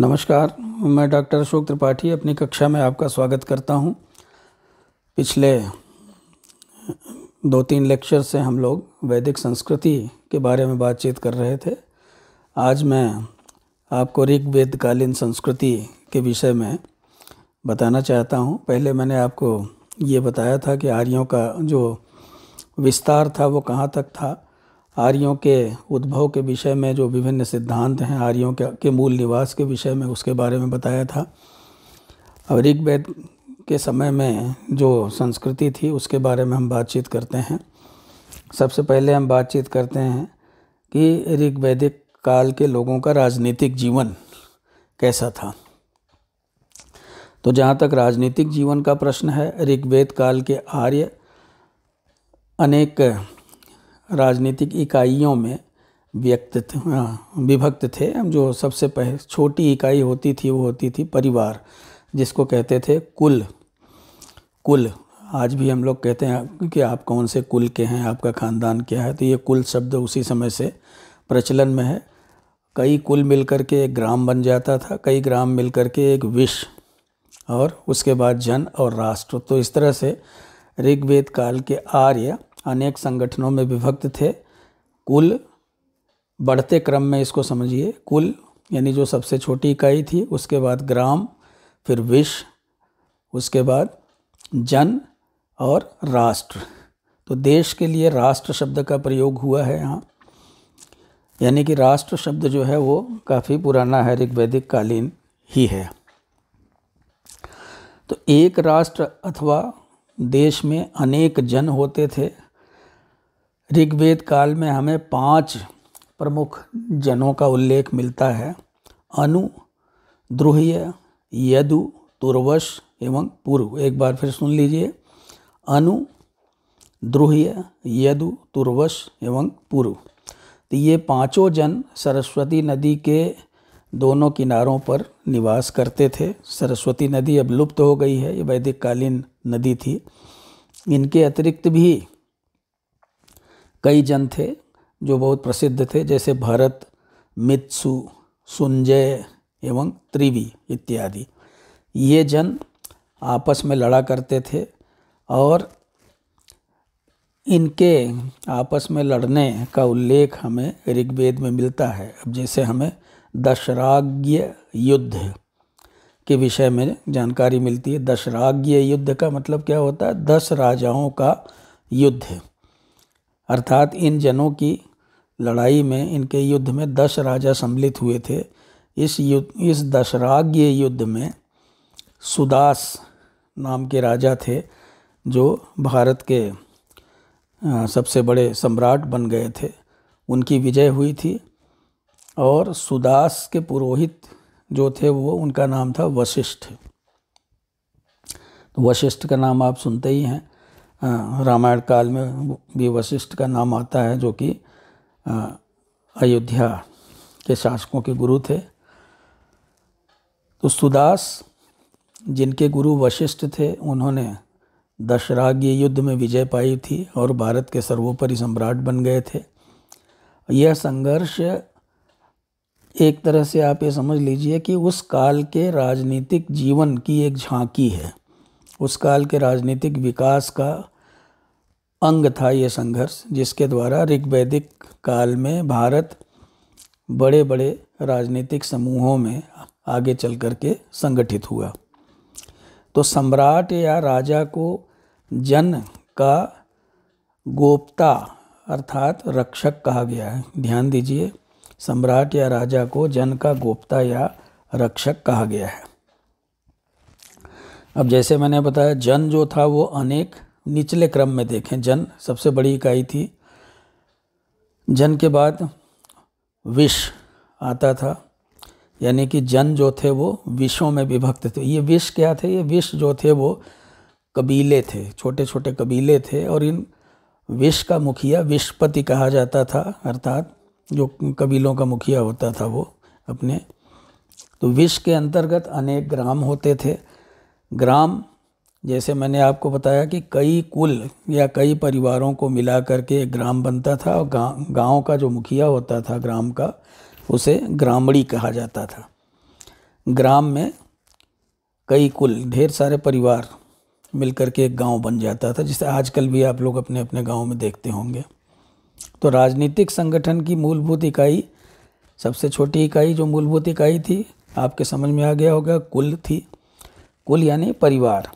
नमस्कार मैं डॉक्टर अशोक त्रिपाठी अपनी कक्षा में आपका स्वागत करता हूं। पिछले दो तीन लेक्चर से हम लोग वैदिक संस्कृति के बारे में बातचीत कर रहे थे आज मैं आपको ऋग्वेदकालीन संस्कृति के विषय में बताना चाहता हूं। पहले मैंने आपको ये बताया था कि आर्यों का जो विस्तार था वो कहाँ तक था आर्यों के उद्भव के विषय में जो विभिन्न सिद्धांत हैं आर्यों के, के मूल निवास के विषय में उसके बारे में बताया था अब ऋग्वेद के समय में जो संस्कृति थी उसके बारे में हम बातचीत करते हैं सबसे पहले हम बातचीत करते हैं कि ऋग्वैदिक काल के लोगों का राजनीतिक जीवन कैसा था तो जहाँ तक राजनीतिक जीवन का प्रश्न है ऋग्वेद काल के आर्य अनेक राजनीतिक इकाइयों में व्यक्त थे हाँ, विभक्त थे जो सबसे पहले छोटी इकाई होती थी वो होती थी परिवार जिसको कहते थे कुल कुल आज भी हम लोग कहते हैं कि आप कौन से कुल के हैं आपका खानदान क्या है तो ये कुल शब्द उसी समय से प्रचलन में है कई कुल मिलकर के एक ग्राम बन जाता था कई ग्राम मिलकर के एक विश और उसके बाद जन और राष्ट्र तो इस तरह से ऋग्वेद काल के आर्य अनेक संगठनों में विभक्त थे कुल बढ़ते क्रम में इसको समझिए कुल यानी जो सबसे छोटी इकाई थी उसके बाद ग्राम फिर विश्व उसके बाद जन और राष्ट्र तो देश के लिए राष्ट्र शब्द का प्रयोग हुआ है यहाँ यानी कि राष्ट्र शब्द जो है वो काफ़ी पुराना है ऋग्वैदिक कालीन ही है तो एक राष्ट्र अथवा देश में अनेक जन होते थे ऋग्वेद काल में हमें पांच प्रमुख जनों का उल्लेख मिलता है अनु द्रुह्य यदु तुर्वश एवं पूर्व एक बार फिर सुन लीजिए अनु द्रुहय यदु तुर्वश एवं पूर्व तो ये पांचों जन सरस्वती नदी के दोनों किनारों पर निवास करते थे सरस्वती नदी अब लुप्त हो गई है ये वैदिक कालीन नदी थी इनके अतिरिक्त भी कई जन थे जो बहुत प्रसिद्ध थे जैसे भरत मित्सु सुंजय एवं त्रिवी इत्यादि ये जन आपस में लड़ा करते थे और इनके आपस में लड़ने का उल्लेख हमें ऋग्वेद में मिलता है अब जैसे हमें दशराज्ञ युद्ध के विषय में जानकारी मिलती है दशराज्ञ युद्ध का मतलब क्या होता है दस राजाओं का युद्ध अर्थात इन जनों की लड़ाई में इनके युद्ध में दस राजा सम्मिलित हुए थे इस युद्ध इस दशराज्ञ युद्ध में सुदास नाम के राजा थे जो भारत के सबसे बड़े सम्राट बन गए थे उनकी विजय हुई थी और सुदास के पुरोहित जो थे वो उनका नाम था वशिष्ठ वशिष्ठ का नाम आप सुनते ही हैं हाँ, रामायण काल में भी वशिष्ठ का नाम आता है जो कि अयोध्या के शासकों के गुरु थे तो सुदास जिनके गुरु वशिष्ठ थे उन्होंने दशराग्य युद्ध में विजय पाई थी और भारत के सर्वोपरि सम्राट बन गए थे यह संघर्ष एक तरह से आप ये समझ लीजिए कि उस काल के राजनीतिक जीवन की एक झांकी है उस काल के राजनीतिक विकास का अंग था ये संघर्ष जिसके द्वारा ऋग्वैदिक काल में भारत बड़े बड़े राजनीतिक समूहों में आगे चल कर के संगठित हुआ तो सम्राट या राजा को जन का गोप्ता अर्थात रक्षक कहा गया है ध्यान दीजिए सम्राट या राजा को जन का गोप्ता या रक्षक कहा गया है अब जैसे मैंने बताया जन जो था वो अनेक निचले क्रम में देखें जन सबसे बड़ी इकाई थी जन के बाद विष आता था यानी कि जन जो थे वो विषों में विभक्त थे ये विष क्या थे ये विष जो थे वो कबीले थे छोटे छोटे कबीले थे और इन विष का मुखिया विषपति कहा जाता था अर्थात जो कबीलों का मुखिया होता था वो अपने तो विष के अंतर्गत अनेक ग्राम होते थे ग्राम जैसे मैंने आपको बताया कि कई कुल या कई परिवारों को मिला करके एक ग्राम बनता था और गांव का जो मुखिया होता था ग्राम का उसे ग्रामड़ी कहा जाता था ग्राम में कई कुल ढेर सारे परिवार मिलकर के एक गांव बन जाता था जिसे आजकल भी आप लोग अपने अपने गांव में देखते होंगे तो राजनीतिक संगठन की मूलभूत इकाई सबसे छोटी इकाई जो मूलभूत इकाई थी आपके समझ में आ गया होगा कुल थी कुल यानी परिवार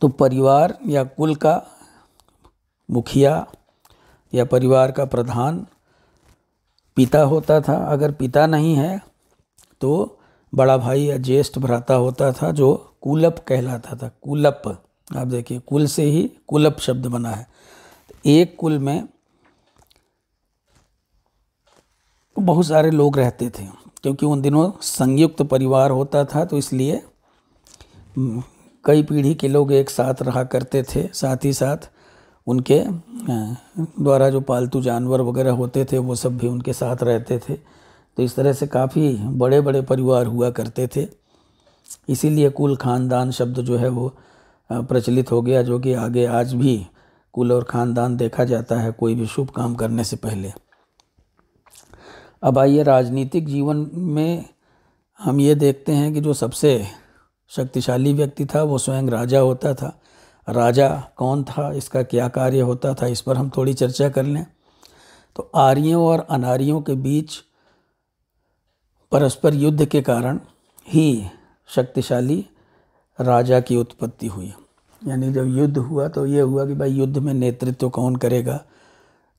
तो परिवार या कुल का मुखिया या परिवार का प्रधान पिता होता था अगर पिता नहीं है तो बड़ा भाई या ज्येष्ठ भ्राता होता था जो कुलप कहलाता था कुलप आप देखिए कुल से ही कुलप शब्द बना है एक कुल में बहुत सारे लोग रहते थे क्योंकि उन दिनों संयुक्त परिवार होता था तो इसलिए कई पीढ़ी के लोग एक साथ रहा करते थे साथ ही साथ उनके द्वारा जो पालतू जानवर वगैरह होते थे वो सब भी उनके साथ रहते थे तो इस तरह से काफ़ी बड़े बड़े परिवार हुआ करते थे इसीलिए कुल खानदान शब्द जो है वो प्रचलित हो गया जो कि आगे आज भी कुल और खानदान देखा जाता है कोई भी शुभ काम करने से पहले अब आइए राजनीतिक जीवन में हम ये देखते हैं कि जो सबसे शक्तिशाली व्यक्ति था वो स्वयं राजा होता था राजा कौन था इसका क्या कार्य होता था इस पर हम थोड़ी चर्चा कर लें तो आर्यों और अनार्यों के बीच परस्पर युद्ध के कारण ही शक्तिशाली राजा की उत्पत्ति हुई यानी जब युद्ध हुआ तो ये हुआ कि भाई युद्ध में नेतृत्व कौन करेगा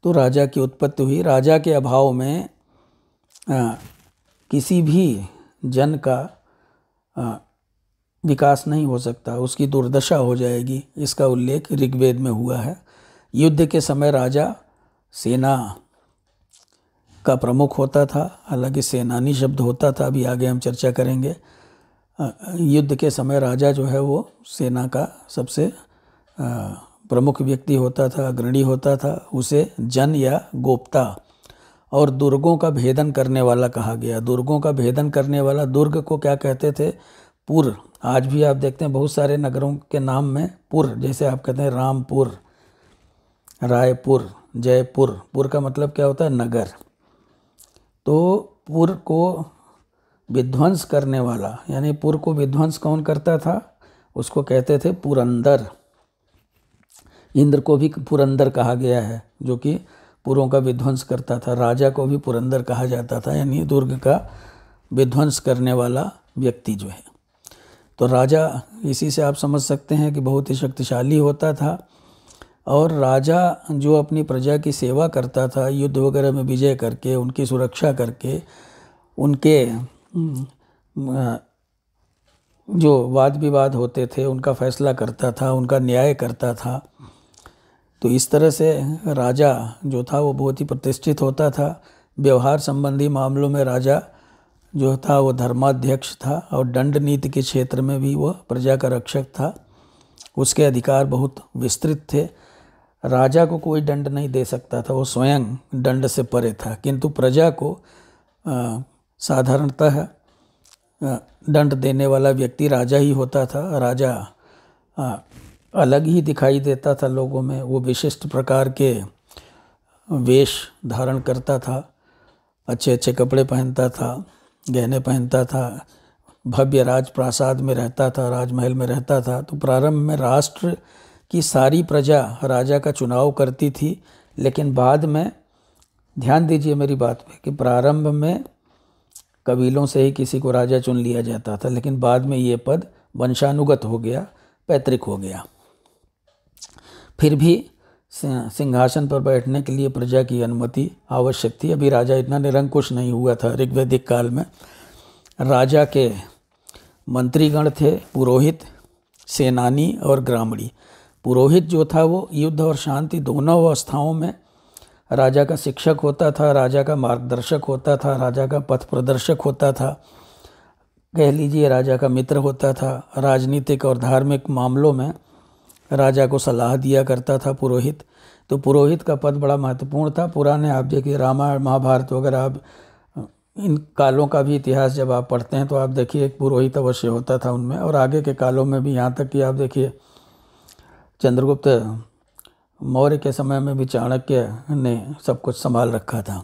तो राजा की उत्पत्ति हुई राजा के अभाव में आ, किसी भी जन का आ, विकास नहीं हो सकता उसकी दुर्दशा हो जाएगी इसका उल्लेख ऋग्वेद में हुआ है युद्ध के समय राजा सेना का प्रमुख होता था हालांकि सेनानी शब्द होता था अभी आगे हम चर्चा करेंगे युद्ध के समय राजा जो है वो सेना का सबसे प्रमुख व्यक्ति होता था अग्रणी होता था उसे जन या गोप्ता और दुर्गों का भेदन करने वाला कहा गया दुर्गों का भेदन करने वाला दुर्ग को क्या कहते थे पुर आज भी आप देखते हैं बहुत सारे नगरों के नाम में पुर जैसे आप कहते हैं रामपुर रायपुर जयपुर पुर का मतलब क्या होता है नगर तो पुर को विध्वंस करने वाला यानी पुर को विध्वंस कौन करता था उसको कहते थे पुरंदर इंद्र को भी पुरंदर कहा गया है जो कि पुरों का विध्वंस करता था राजा को भी पुरंदर कहा जाता था यानी दुर्ग का विध्वंस करने वाला व्यक्ति जो है तो राजा इसी से आप समझ सकते हैं कि बहुत ही शक्तिशाली होता था और राजा जो अपनी प्रजा की सेवा करता था युद्ध वगैरह में विजय करके उनकी सुरक्षा करके उनके जो वाद विवाद होते थे उनका फैसला करता था उनका न्याय करता था तो इस तरह से राजा जो था वो बहुत ही प्रतिष्ठित होता था व्यवहार संबंधी मामलों में राजा जो था वो धर्माध्यक्ष था और दंड नीति के क्षेत्र में भी वह प्रजा का रक्षक था उसके अधिकार बहुत विस्तृत थे राजा को कोई दंड नहीं दे सकता था वो स्वयं दंड से परे था किंतु प्रजा को साधारणतः दंड देने वाला व्यक्ति राजा ही होता था राजा आ, अलग ही दिखाई देता था लोगों में वो विशिष्ट प्रकार के वेश धारण करता था अच्छे अच्छे कपड़े पहनता था गहने पहनता था भव्य राज प्रासाद में रहता था राजमहल में रहता था तो प्रारंभ में राष्ट्र की सारी प्रजा राजा का चुनाव करती थी लेकिन बाद में ध्यान दीजिए मेरी बात पे कि प्रारंभ में कबीलों से ही किसी को राजा चुन लिया जाता था लेकिन बाद में ये पद वंशानुगत हो गया पैतृक हो गया फिर भी सिंहासन पर बैठने के लिए प्रजा की अनुमति आवश्यक थी अभी राजा इतना निरंकुश नहीं हुआ था ऋग्वैदिक काल में राजा के मंत्रीगण थे पुरोहित सेनानी और ग्रामणी पुरोहित जो था वो युद्ध और शांति दोनों अवस्थाओं में राजा का शिक्षक होता था राजा का मार्गदर्शक होता था राजा का पथ प्रदर्शक होता था कह लीजिए राजा का मित्र होता था राजनीतिक और धार्मिक मामलों में राजा को सलाह दिया करता था पुरोहित तो पुरोहित का पद बड़ा महत्वपूर्ण था पुराने आप देखिए रामायण महाभारत वगैरह आप इन कालों का भी इतिहास जब आप पढ़ते हैं तो आप देखिए एक पुरोहित अवश्य होता था उनमें और आगे के कालों में भी यहाँ तक कि आप देखिए चंद्रगुप्त मौर्य के समय में भी चाणक्य ने सब कुछ संभाल रखा था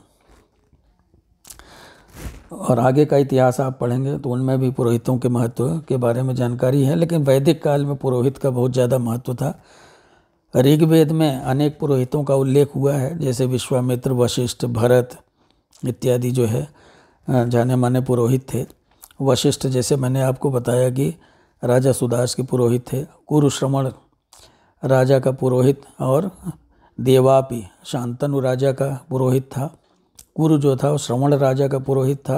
और आगे का इतिहास आप पढ़ेंगे तो उनमें भी पुरोहितों के महत्व के बारे में जानकारी है लेकिन वैदिक काल में पुरोहित का बहुत ज़्यादा महत्व था ऋग्वेद में अनेक पुरोहितों का उल्लेख हुआ है जैसे विश्वामित्र वशिष्ठ भरत इत्यादि जो है जाने माने पुरोहित थे वशिष्ठ जैसे मैंने आपको बताया कि राजा सुदास के पुरोहित थे कुरुश्रमण राजा का पुरोहित और देवापी शांतनु राजा का पुरोहित था कुरु जो था वो श्रवण राजा का पुरोहित था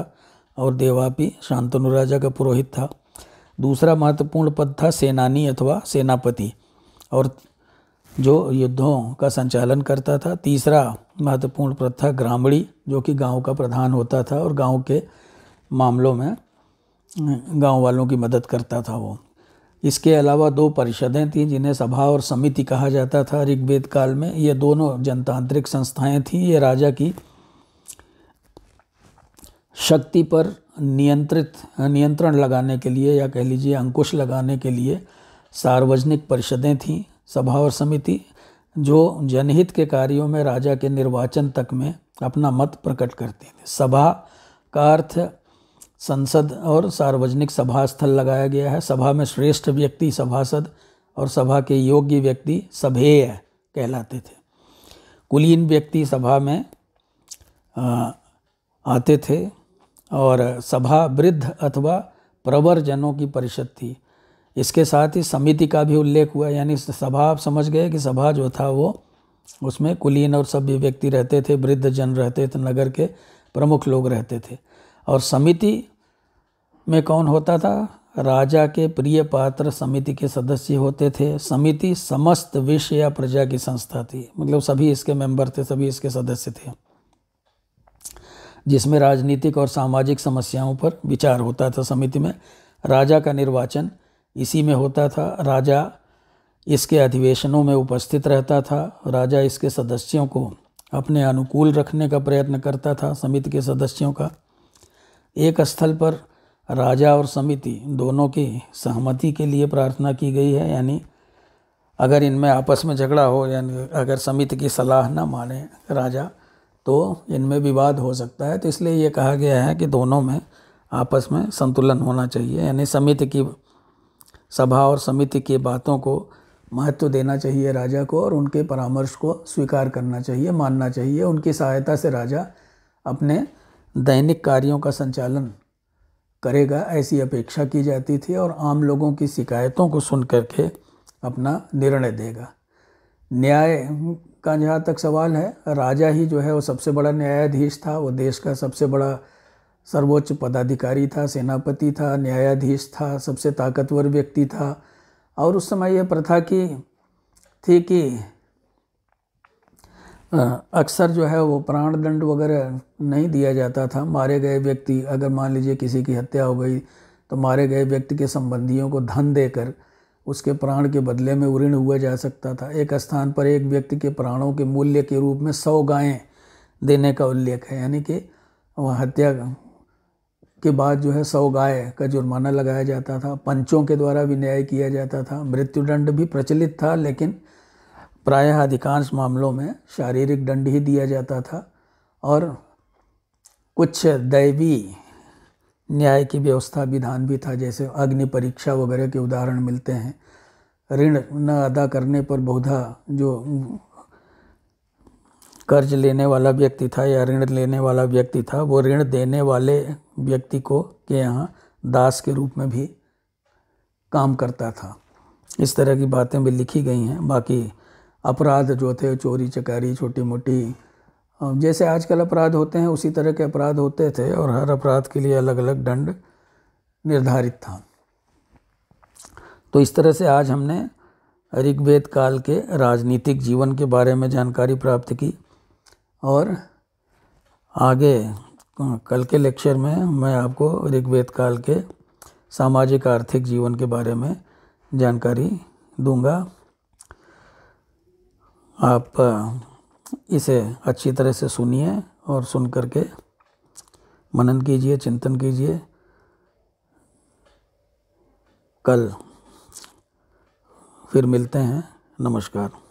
और देवापी शांतनु राजा का पुरोहित था दूसरा महत्वपूर्ण पद था सेनानी अथवा सेनापति और जो युद्धों का संचालन करता था तीसरा महत्वपूर्ण पद था ग्रामणी जो कि गांव का प्रधान होता था और गांव के मामलों में गांव वालों की मदद करता था वो इसके अलावा दो परिषदें थीं जिन्हें सभा और समिति कहा जाता था ऋग्वेद काल में ये दोनों जनतांत्रिक संस्थाएं थीं ये राजा की शक्ति पर नियंत्रित नियंत्रण लगाने के लिए या कह लीजिए अंकुश लगाने के लिए सार्वजनिक परिषदें थीं सभा और समिति जो जनहित के कार्यों में राजा के निर्वाचन तक में अपना मत प्रकट करती थी सभा का अर्थ संसद और सार्वजनिक सभा स्थल लगाया गया है सभा में श्रेष्ठ व्यक्ति सभासद और सभा के योग्य व्यक्ति सभेय कहलाते थे कुलीन व्यक्ति सभा में आते थे और सभा वृद्ध अथवा प्रवर जनों की परिषद थी इसके साथ ही समिति का भी उल्लेख हुआ यानी सभा आप समझ गए कि सभा जो था वो उसमें कुलीन और सभ्य व्यक्ति रहते थे वृद्ध जन रहते थे नगर के प्रमुख लोग रहते थे और समिति में कौन होता था राजा के प्रिय पात्र समिति के सदस्य होते थे समिति समस्त विषय या प्रजा की संस्था थी मतलब सभी इसके मेंबर थे सभी इसके सदस्य थे जिसमें राजनीतिक और सामाजिक समस्याओं पर विचार होता था समिति में राजा का निर्वाचन इसी में होता था राजा इसके अधिवेशनों में उपस्थित रहता था राजा इसके सदस्यों को अपने अनुकूल रखने का प्रयत्न करता था समिति के सदस्यों का एक स्थल पर राजा और समिति दोनों की सहमति के लिए प्रार्थना की गई है यानी अगर इनमें आपस में झगड़ा हो यानी अगर समिति की सलाह ना माने राजा तो इनमें विवाद हो सकता है तो इसलिए ये कहा गया है कि दोनों में आपस में संतुलन होना चाहिए यानी समिति की सभा और समिति की बातों को महत्व देना चाहिए राजा को और उनके परामर्श को स्वीकार करना चाहिए मानना चाहिए उनकी सहायता से राजा अपने दैनिक कार्यों का संचालन करेगा ऐसी अपेक्षा की जाती थी और आम लोगों की शिकायतों को सुन करके अपना निर्णय देगा न्याय का जहाँ तक सवाल है राजा ही जो है वो सबसे बड़ा न्यायाधीश था वो देश का सबसे बड़ा सर्वोच्च पदाधिकारी था सेनापति था न्यायाधीश था सबसे ताकतवर व्यक्ति था और उस समय यह प्रथा की थी कि अक्सर जो है वो प्राण दंड वगैरह नहीं दिया जाता था मारे गए व्यक्ति अगर मान लीजिए किसी की हत्या हो गई तो मारे गए व्यक्ति के संबंधियों को धन देकर उसके प्राण के बदले में ऋण हुआ जा सकता था एक स्थान पर एक व्यक्ति के प्राणों के मूल्य के रूप में सौ गायें देने का उल्लेख है यानी कि हत्या के बाद जो है सौ गाय का जुर्माना लगाया जाता था पंचों के द्वारा भी न्याय किया जाता था मृत्युदंड भी प्रचलित था लेकिन प्रायः अधिकांश मामलों में शारीरिक दंड ही दिया जाता था और कुछ दैवी न्याय की व्यवस्था विधान भी था जैसे अग्नि परीक्षा वगैरह के उदाहरण मिलते हैं ऋण न अदा करने पर बहुधा जो कर्ज लेने वाला व्यक्ति था या ऋण लेने वाला व्यक्ति था वो ऋण देने वाले व्यक्ति को के यहाँ दास के रूप में भी काम करता था इस तरह की बातें भी लिखी गई हैं बाकी अपराध जो थे चोरी चकारी छोटी मोटी हाँ, जैसे आजकल अपराध होते हैं उसी तरह के अपराध होते थे और हर अपराध के लिए अलग अलग दंड निर्धारित था तो इस तरह से आज हमने ऋग्वेद काल के राजनीतिक जीवन के बारे में जानकारी प्राप्त की और आगे कल के लेक्चर में मैं आपको ऋग्वेद काल के सामाजिक आर्थिक जीवन के बारे में जानकारी दूंगा आप इसे अच्छी तरह से सुनिए और सुन करके मनन कीजिए चिंतन कीजिए कल फिर मिलते हैं नमस्कार